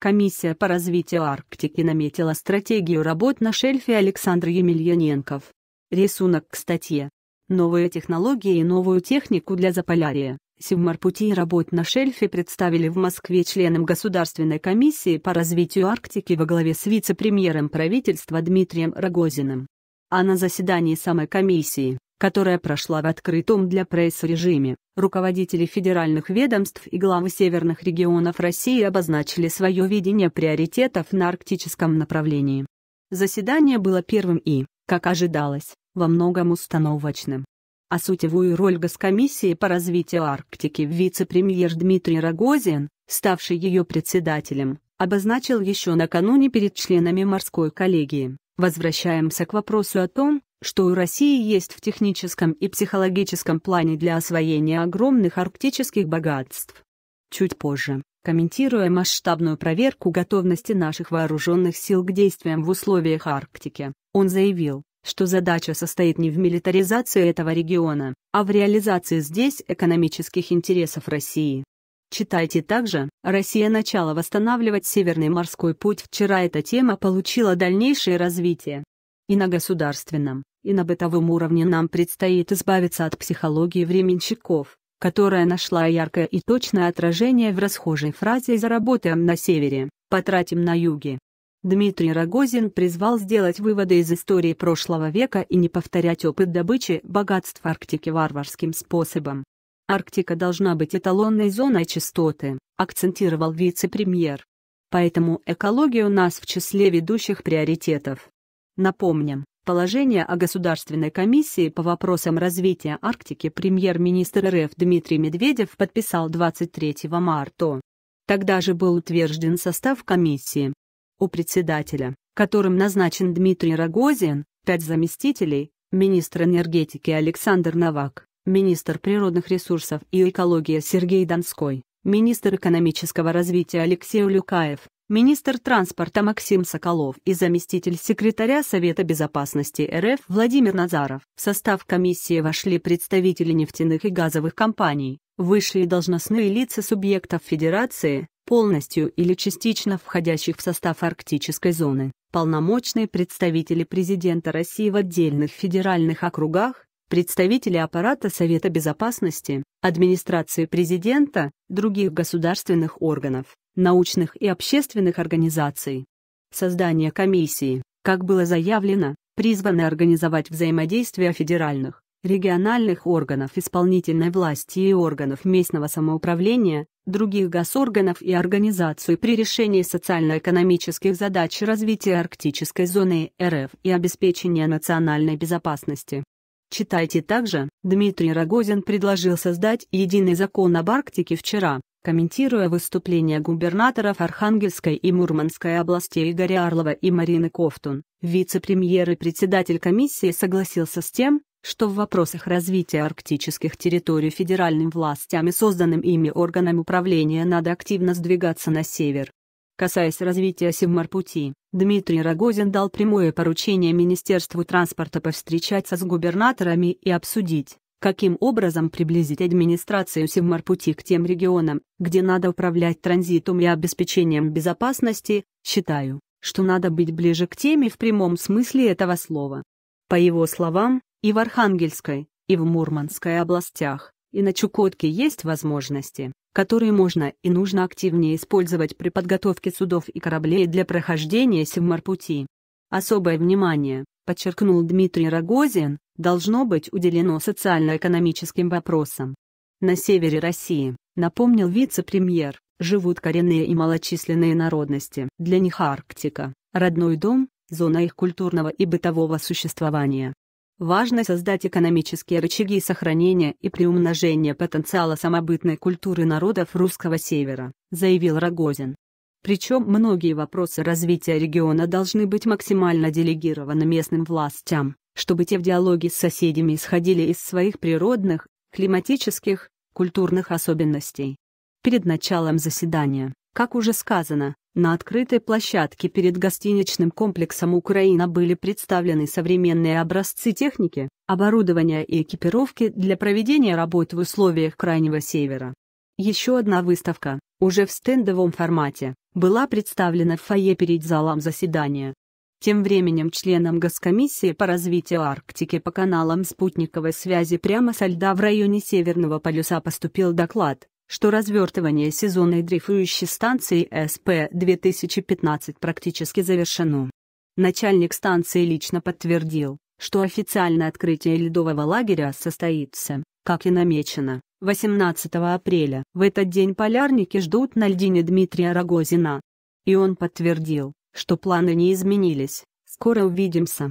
Комиссия по развитию Арктики наметила стратегию работ на шельфе Александр Емельяненков. Рисунок к статье. Новые технологии и новую технику для Заполярия. Севмарпути и работ на шельфе представили в Москве членам Государственной комиссии по развитию Арктики во главе с вице-премьером правительства Дмитрием Рогозиным. А на заседании самой комиссии которая прошла в открытом для прессы режиме, руководители федеральных ведомств и главы северных регионов России обозначили свое видение приоритетов на арктическом направлении. Заседание было первым и, как ожидалось, во многом установочным. А сутевую роль Госкомиссии по развитию Арктики вице-премьер Дмитрий Рогозин, ставший ее председателем, обозначил еще накануне перед членами морской коллегии. Возвращаемся к вопросу о том, что у России есть в техническом и психологическом плане для освоения огромных арктических богатств. Чуть позже, комментируя масштабную проверку готовности наших вооруженных сил к действиям в условиях Арктики, он заявил, что задача состоит не в милитаризации этого региона, а в реализации здесь экономических интересов России. Читайте также, Россия начала восстанавливать Северный морской путь вчера эта тема получила дальнейшее развитие. И на государственном, и на бытовом уровне нам предстоит избавиться от психологии временщиков, которая нашла яркое и точное отражение в расхожей фразе «заработаем на севере, потратим на юге». Дмитрий Рогозин призвал сделать выводы из истории прошлого века и не повторять опыт добычи богатств Арктики варварским способом. Арктика должна быть эталонной зоной чистоты, акцентировал вице-премьер. Поэтому экология у нас в числе ведущих приоритетов. Напомним, Положение о Государственной комиссии по вопросам развития Арктики премьер-министр РФ Дмитрий Медведев подписал 23 марта. Тогда же был утвержден состав комиссии. У председателя, которым назначен Дмитрий Рогозин, пять заместителей, министр энергетики Александр Новак, министр природных ресурсов и экологии Сергей Донской, министр экономического развития Алексей Улюкаев, Министр транспорта Максим Соколов и заместитель секретаря Совета безопасности РФ Владимир Назаров. В состав комиссии вошли представители нефтяных и газовых компаний, высшие должностные лица субъектов Федерации, полностью или частично входящих в состав арктической зоны, полномочные представители президента России в отдельных федеральных округах, представители аппарата Совета Безопасности, администрации президента, других государственных органов, научных и общественных организаций. Создание комиссии, как было заявлено, призвано организовать взаимодействие федеральных, региональных органов исполнительной власти и органов местного самоуправления, других госорганов и организаций при решении социально-экономических задач развития арктической зоны РФ и обеспечения национальной безопасности. Читайте также, Дмитрий Рогозин предложил создать единый закон об Арктике вчера комментируя выступления губернаторов Архангельской и Мурманской областей Игоря Орлова и Марины Кофтун, вице-премьер и председатель комиссии согласился с тем, что в вопросах развития арктических территорий федеральным властям и созданным ими органам управления надо активно сдвигаться на север. Касаясь развития Севмарпути, Дмитрий Рогозин дал прямое поручение Министерству транспорта повстречаться с губернаторами и обсудить, Каким образом приблизить администрацию Севмарпути к тем регионам, где надо управлять транзитом и обеспечением безопасности, считаю, что надо быть ближе к теме в прямом смысле этого слова. По его словам, и в Архангельской, и в Мурманской областях, и на Чукотке есть возможности, которые можно и нужно активнее использовать при подготовке судов и кораблей для прохождения Севмарпути. Особое внимание подчеркнул Дмитрий Рогозин, должно быть уделено социально-экономическим вопросам. На севере России, напомнил вице-премьер, живут коренные и малочисленные народности. Для них Арктика – родной дом, зона их культурного и бытового существования. Важно создать экономические рычаги сохранения и приумножения потенциала самобытной культуры народов Русского Севера, заявил Рогозин. Причем многие вопросы развития региона должны быть максимально делегированы местным властям, чтобы те в диалоге с соседями исходили из своих природных, климатических, культурных особенностей. Перед началом заседания, как уже сказано, на открытой площадке перед гостиничным комплексом «Украина» были представлены современные образцы техники, оборудования и экипировки для проведения работ в условиях Крайнего Севера. Еще одна выставка, уже в стендовом формате, была представлена в фойе перед залом заседания. Тем временем членам Госкомиссии по развитию Арктики по каналам спутниковой связи прямо со льда в районе Северного полюса поступил доклад, что развертывание сезонной дрейфующей станции СП-2015 практически завершено. Начальник станции лично подтвердил, что официальное открытие ледового лагеря состоится, как и намечено, 18 апреля. В этот день полярники ждут на льдине Дмитрия Рогозина. И он подтвердил, что планы не изменились. Скоро увидимся.